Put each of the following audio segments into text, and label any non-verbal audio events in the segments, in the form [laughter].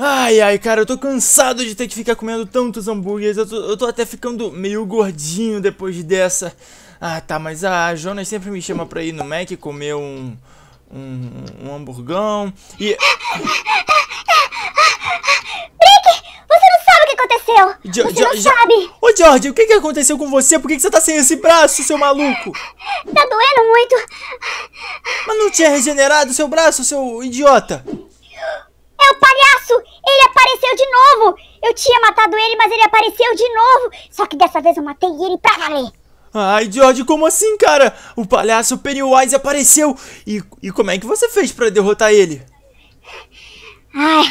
Ai, ai, cara, eu tô cansado de ter que ficar comendo tantos hambúrgueres. Eu tô, eu tô até ficando meio gordinho depois dessa. Ah, tá, mas a Jonas sempre me chama pra ir no Mac comer um. um, um hamburgão. E. Brick, você não sabe o que aconteceu! Jo você jo não jo sabe! Ô, George, o que, que aconteceu com você? Por que, que você tá sem esse braço, seu maluco? Tá doendo muito! Mas não tinha regenerado seu braço, seu idiota! É o palhaço! Ele apareceu de novo! Eu tinha matado ele, mas ele apareceu de novo! Só que dessa vez eu matei ele pra valer! Ai, George, como assim, cara? O palhaço Pennywise apareceu! E, e como é que você fez pra derrotar ele? Ai,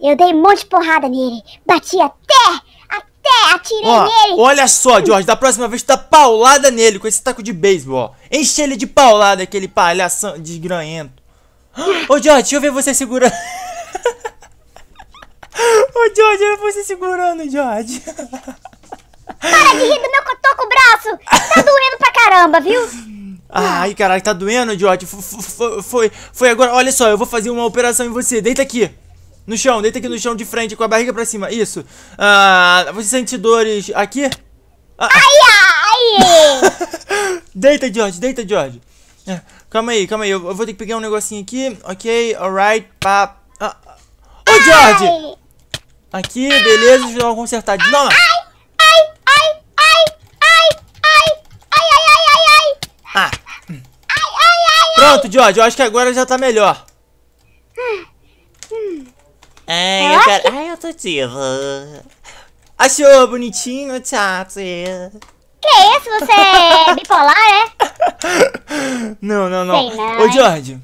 eu dei um monte de porrada nele. Bati até, até atirei ó, nele. Olha só, George, da próxima vez dá paulada nele com esse taco de beisebol, ó. Enche ele de paulada, aquele palhaço desgranhento. Ô, George, deixa eu ver você segurando... O George vou se segurando, George. Para de rir do meu cotoco braço. Tá doendo pra caramba, viu? Ai, caralho, tá doendo, George. Foi, foi, foi agora. Olha só, eu vou fazer uma operação em você. Deita aqui. No chão, deita aqui no chão de frente, com a barriga pra cima. Isso. Ah, você sente dores aqui? Ah. Ai, ai! [laughs] deita, George, deita, George. É, calma aí, calma aí. Eu, eu, vou ter que pegar um negocinho aqui. Ok, alright, pá. Ah. ah. Ô, George! Ai. Aqui, beleza, deixa eu dar uma consertada. Não, não. Ai, ai, ai, ai, ai, ai, ai, ai, ai, ai, ai. Ah. Ai, ai, ai, Pronto, George, eu acho que agora já tá melhor. Ai, é, eu quero... Ai, eu tô diva. Achou bonitinho, chato. Que isso? Você é bipolar, é? [laughs] Não, não, não. Sei não Ô, George.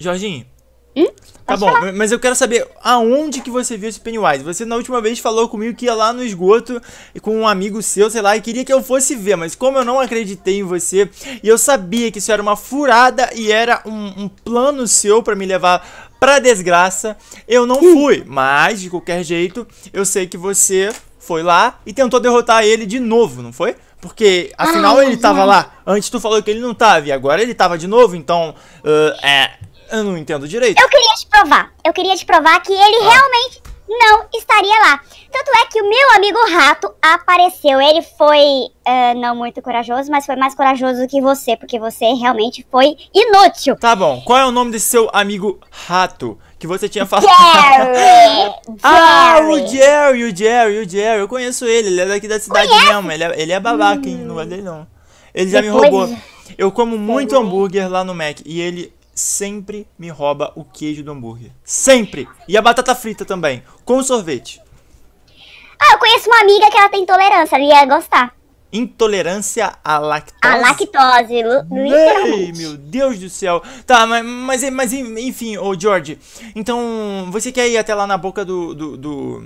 Jorginho. Hum? Tá bom, falar. mas eu quero saber aonde que você viu esse Pennywise. Você na última vez falou comigo que ia lá no esgoto com um amigo seu, sei lá, e queria que eu fosse ver, mas como eu não acreditei em você e eu sabia que isso era uma furada e era um, um plano seu para me levar pra desgraça, eu não fui. Mas, de qualquer jeito, eu sei que você foi lá e tentou derrotar ele de novo, não foi? Porque, afinal, ah, ele tava lá. Antes tu falou que ele não tava e agora ele tava de novo, então. Uh, é eu não entendo direito. Eu queria te provar. Eu queria te provar que ele ah. realmente não estaria lá. Tanto é que o meu amigo rato apareceu. Ele foi uh, não muito corajoso, mas foi mais corajoso do que você, porque você realmente foi inútil. Tá bom. Qual é o nome desse seu amigo rato? Que você tinha falado. Jerry! Jerry. [laughs] ah, o Jerry, o Jerry, o Jerry. Eu conheço ele, ele é daqui da cidade Conhece? mesmo. Ele é, ele é babaca, hein? Não é dele, não. Ele já me roubou. Eu como muito hambúrguer lá no Mac e ele sempre me rouba o queijo do hambúrguer. Sempre! E a batata frita também, com sorvete. Ah, eu conheço uma amiga que ela tem intolerância, ela ia gostar. Intolerância à lactose? À lactose, Ei, meu Deus do céu. Tá, mas, mas, mas enfim, ô George, então você quer ir até lá na boca do, do, do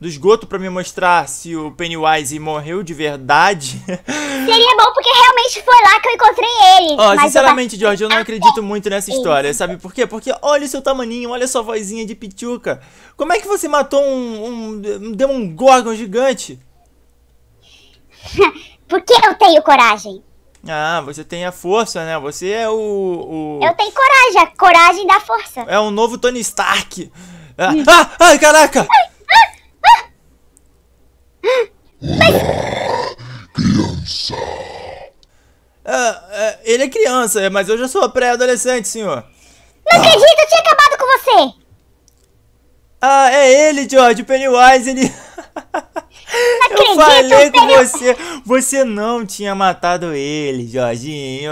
do esgoto para me mostrar se o Pennywise morreu de verdade. [laughs] Seria bom porque realmente foi lá que eu encontrei ele. Ó, oh, sinceramente, George, eu não acredito muito nessa história, sabe por quê? Porque olha o seu tamaninho, olha a sua vozinha de pituca. Como é que você matou um, um, um Demon Gorgon gigante? [laughs] porque eu tenho coragem. Ah, você tem a força, né? Você é o, o... Eu tenho coragem, a coragem da força. É o um novo Tony Stark. [laughs] Ah, ah, ai, caraca! Ai. Criança. Ah, ah, ele é criança, mas eu já sou pré-adolescente, senhor. Não acredito, eu tinha acabado com você. Ah, é ele, George, Pennywise, ele... [laughs] Acredito, eu falei com você, você não tinha matado ele, Jorginho.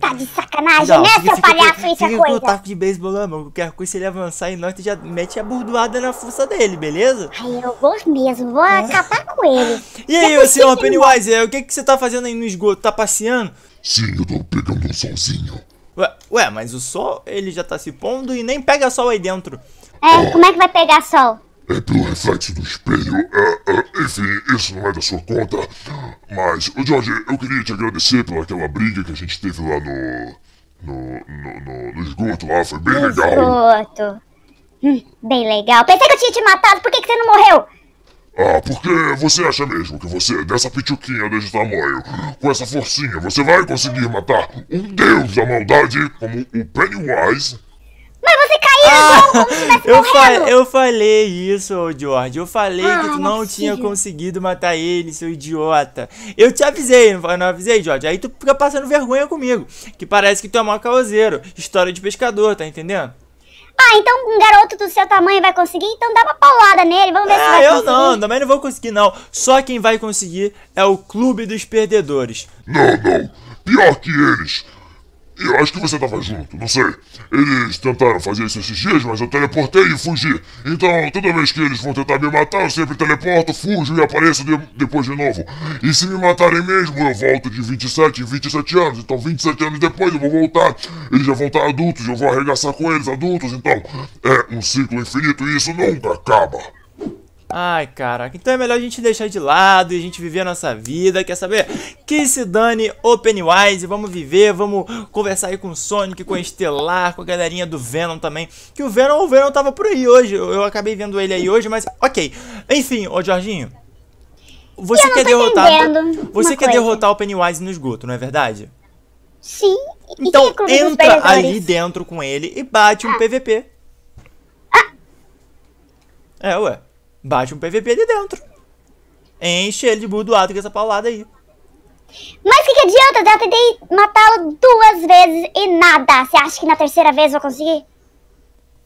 Tá de sacanagem, não, né, seu assim palhaço? isso é coisa. com o taco de beisebol na mão. Qualquer coisa, se ele avançar e nós, tu já mete a burdoada na força dele, beleza? Ai, eu vou mesmo. Vou ah. acabar com ele. E aí, é o senhor Pennywise, o que, que você tá fazendo aí no esgoto? Tá passeando? Sim, eu tô pegando um solzinho. Ué, ué, mas o sol, ele já tá se pondo e nem pega sol aí dentro. É, como é que vai pegar sol? É pelo reflexo do espelho. Ah, ah enfim, isso não é da sua conta. Mas, ô Jorge, eu queria te agradecer pelaquela briga que a gente teve lá no. no. no, no, no esgoto lá, foi bem legal. Esgoto. Hum, bem legal. Pensei que eu tinha te matado, por que, que você não morreu? Ah, porque você acha mesmo que você, dessa pituquinha desse tamanho, com essa forcinha, você vai conseguir matar um deus da maldade como o Pennywise? você caiu ah, eu, fa eu falei isso, ô George. Eu falei ah, que tu não, é não tinha conseguido matar ele, seu idiota. Eu te avisei, não, não avisei, George. Aí tu fica passando vergonha comigo. Que parece que tu é mó caoseiro. História de pescador, tá entendendo? Ah, então um garoto do seu tamanho vai conseguir? Então dá uma paulada nele, vamos ver ah, se vai conseguir. Ah, eu não, também não vou conseguir não. Só quem vai conseguir é o Clube dos Perdedores. Não, não. Pior que eles. Eu acho que você tava junto, não sei. Eles tentaram fazer isso esses dias, mas eu teleportei e fugi. Então, toda vez que eles vão tentar me matar, eu sempre teleporto, fujo e apareço de, depois de novo. E se me matarem mesmo, eu volto de 27 em 27 anos. Então, 27 anos depois eu vou voltar. Eles já vão estar adultos, eu vou arregaçar com eles adultos. Então, é um ciclo infinito e isso nunca acaba. Ai, caraca. Então é melhor a gente deixar de lado e a gente viver a nossa vida. Quer saber? Que se dane o Pennywise. Vamos viver, vamos conversar aí com o Sonic, com a Estelar, com a galerinha do Venom também. Que o Venom, o Venom tava por aí hoje. Eu, eu acabei vendo ele aí hoje, mas ok. Enfim, ô Jorginho. Você quer derrotar. Você quer coisa. derrotar o Pennywise no esgoto, não é verdade? Sim. E então é entra ali dentro com ele e bate um PVP. Ah. ah. É, ué. Bate um PVP ali dentro. Enche ele de burdoado com essa paulada aí. Mas o que, que adianta? Eu tentei matá-lo duas vezes e nada. Você acha que na terceira vez eu vou conseguir?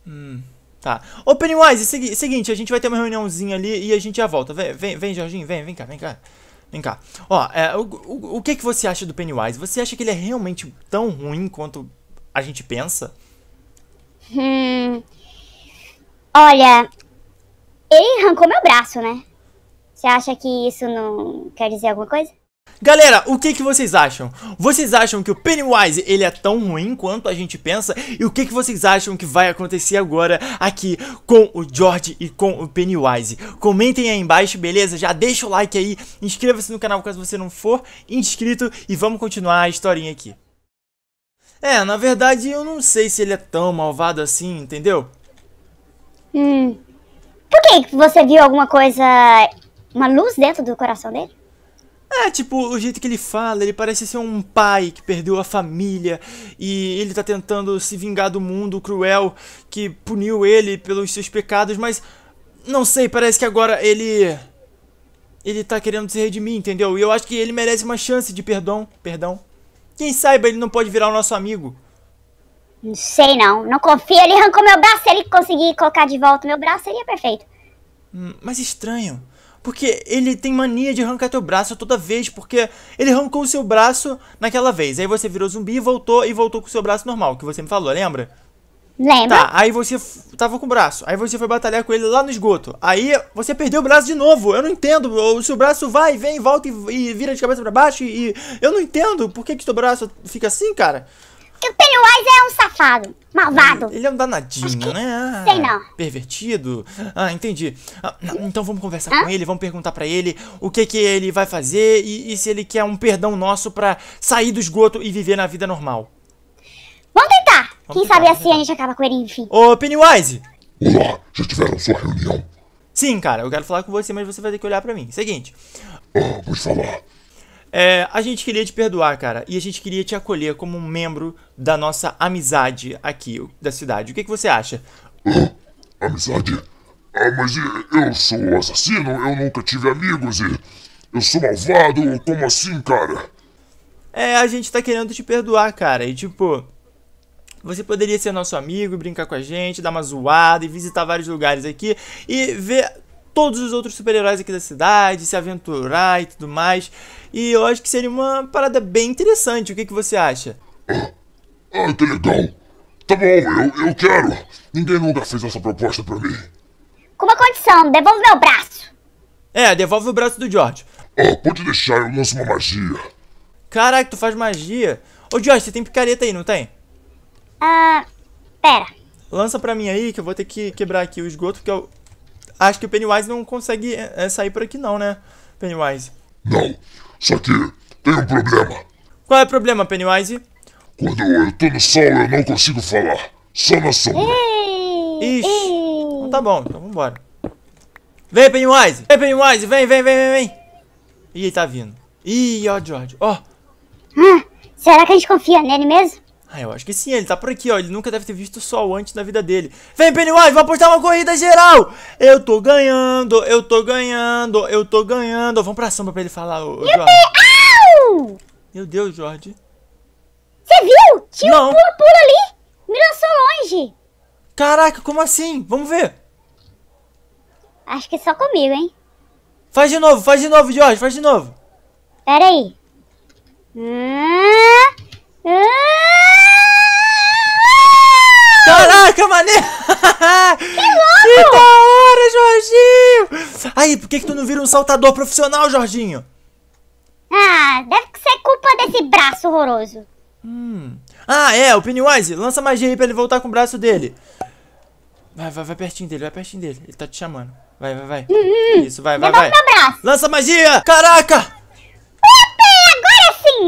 Hum, tá. Ô Pennywise, segui seguinte, a gente vai ter uma reuniãozinha ali e a gente já volta. Vem, vem, vem Jorginho, vem, vem cá, vem cá. Vem cá. Ó, é, o, o, o que, que você acha do Pennywise? Você acha que ele é realmente tão ruim quanto a gente pensa? Hum. Olha, ele arrancou meu braço, né? Você acha que isso não quer dizer alguma coisa? Galera, o que, que vocês acham? Vocês acham que o Pennywise ele é tão ruim quanto a gente pensa? E o que, que vocês acham que vai acontecer agora aqui com o George e com o Pennywise? Comentem aí embaixo, beleza? Já deixa o like aí, inscreva-se no canal caso você não for inscrito e vamos continuar a historinha aqui. É, na verdade eu não sei se ele é tão malvado assim, entendeu? Hum, você viu alguma coisa. Uma luz dentro do coração dele? É, tipo, o jeito que ele fala, ele parece ser um pai que perdeu a família e ele tá tentando se vingar do mundo cruel que puniu ele pelos seus pecados, mas não sei, parece que agora ele ele tá querendo se redimir, entendeu? E eu acho que ele merece uma chance de perdão, perdão. Quem saiba ele não pode virar o nosso amigo. Não sei não, não confio, ele arrancou meu braço, se ele conseguir colocar de volta meu braço seria perfeito. Hum, mas estranho. Porque ele tem mania de arrancar teu braço toda vez, porque ele arrancou o seu braço naquela vez. Aí você virou zumbi e voltou e voltou com o seu braço normal, que você me falou, lembra? Lembra? Tá, aí você tava com o braço. Aí você foi batalhar com ele lá no esgoto. Aí você perdeu o braço de novo. Eu não entendo. O seu braço vai, vem, volta e, e vira de cabeça para baixo. E, e eu não entendo por que que seu braço fica assim, cara que o Pennywise é um safado. Malvado. Ele é um danadinho, que... né? Ah, Sei não. Pervertido. Ah, entendi. Ah, hum. então vamos conversar Hã? com ele, vamos perguntar pra ele o que que ele vai fazer e, e, se ele quer um perdão nosso pra sair do esgoto e viver na vida normal. Vamos tentar. Vamos Quem tentar, sabe assim tentar. a gente acaba com ele, enfim. Ô, Pennywise! Olá, já tiveram sua reunião? Sim, cara, eu quero falar com você, mas você vai ter que olhar pra mim. Seguinte. Ah, vou falar. É, a gente queria te perdoar, cara, e a gente queria te acolher como um membro da nossa amizade aqui da cidade. O que, que você acha? [laughs] amizade? Ah, mas eu sou assassino, eu nunca tive amigos e eu sou malvado, como assim, cara? É, a gente tá querendo te perdoar, cara, e tipo, você poderia ser nosso amigo, brincar com a gente, dar uma zoada e visitar vários lugares aqui e ver todos os outros super-heróis aqui da cidade, se aventurar e tudo mais. E eu acho que seria uma parada bem interessante. O que, que você acha? [coughs] Ah, que legal! Tá bom, eu, eu quero! Ninguém nunca fez essa proposta pra mim. Com uma condição, devolve meu braço! É, devolve o braço do George. Ah, pode deixar, eu lanço uma magia. Caraca, tu faz magia? Ô George, você tem picareta aí, não tem? Ah, pera. Lança pra mim aí que eu vou ter que quebrar aqui o esgoto, porque eu, Acho que o Pennywise não consegue eh, eh, sair por aqui não, né, Pennywise? Não, só que tem um problema. Qual é o problema, Pennywise? Quando eu tô no sol, eu não consigo falar. Só na sombra. Ixi, então tá bom, então vambora. Vem, Pennywise! Vem, Pennywise! Vem, vem, vem, vem, vem! Ih, ele tá vindo. Ih, ó, George, ó. Hum, será que a gente confia nele mesmo? Ah, eu acho que sim, ele tá por aqui, ó. Ele nunca deve ter visto o sol antes na vida dele. Vem, Pennywise, vamos apostar uma corrida geral! Eu tô ganhando, eu tô ganhando, eu tô ganhando. Vamos pra sombra pra ele falar, ô, Jorge. Meu Deus, Jorge. Você viu? Tinha Não. um pula-pula ali. Me lançou longe. Caraca, como assim? Vamos ver. Acho que é só comigo, hein? Faz de novo, faz de novo, Jorge, faz de novo. Pera aí. Hum... Né? Que louco! Que da hora, Jorginho! Aí, por que, que tu não vira um saltador profissional, Jorginho? Ah, deve ser é culpa desse braço horroroso. Hum. Ah, é, o Pennywise, lança magia aí pra ele voltar com o braço dele. Vai, vai, vai pertinho dele, vai pertinho dele. Ele tá te chamando. Vai, vai, vai. Uhum. Isso, vai, vai, Devolve vai. Meu braço. Lança magia! Caraca!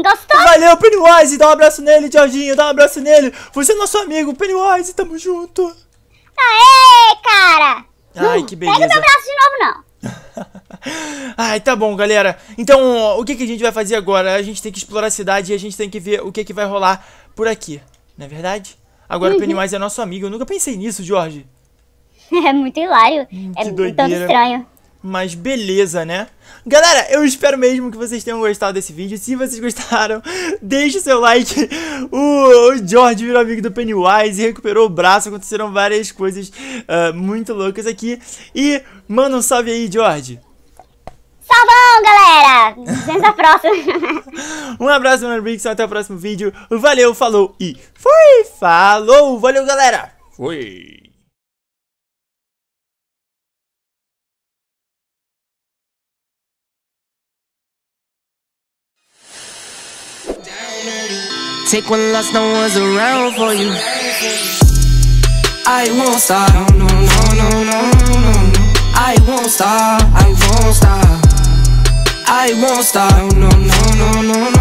gostou? Valeu, Pennywise! Dá um abraço nele, Jorginho, dá um abraço nele! Você é nosso amigo, Pennywise, tamo junto! Aê, cara! Ai, que beleza! Pega o meu braço de novo, não! [laughs] Ai, tá bom, galera. Então, o que, que a gente vai fazer agora? A gente tem que explorar a cidade e a gente tem que ver o que, que vai rolar por aqui, não é verdade? Agora uhum. o Pennywise é nosso amigo. Eu nunca pensei nisso, Jorge. [laughs] É muito hilário. Hum, é tão estranho. Mas beleza, né? Galera, eu espero mesmo que vocês tenham gostado desse vídeo. Se vocês gostaram, [laughs] deixe seu like. O, George virou amigo do Pennywise e recuperou o braço. Aconteceram várias coisas uh, muito loucas aqui. E manda um salve aí, George. Salvão, galera! Até a próxima. [laughs] um abraço, meu Briggs Até o próximo vídeo. Valeu, falou e fui! Falou! Valeu, galera! Fui! Take one last, no one's around for you. I won't stop. No, no, no, no, no, no. I won't stop. I won't stop. I won't stop. No, no, no, no, no.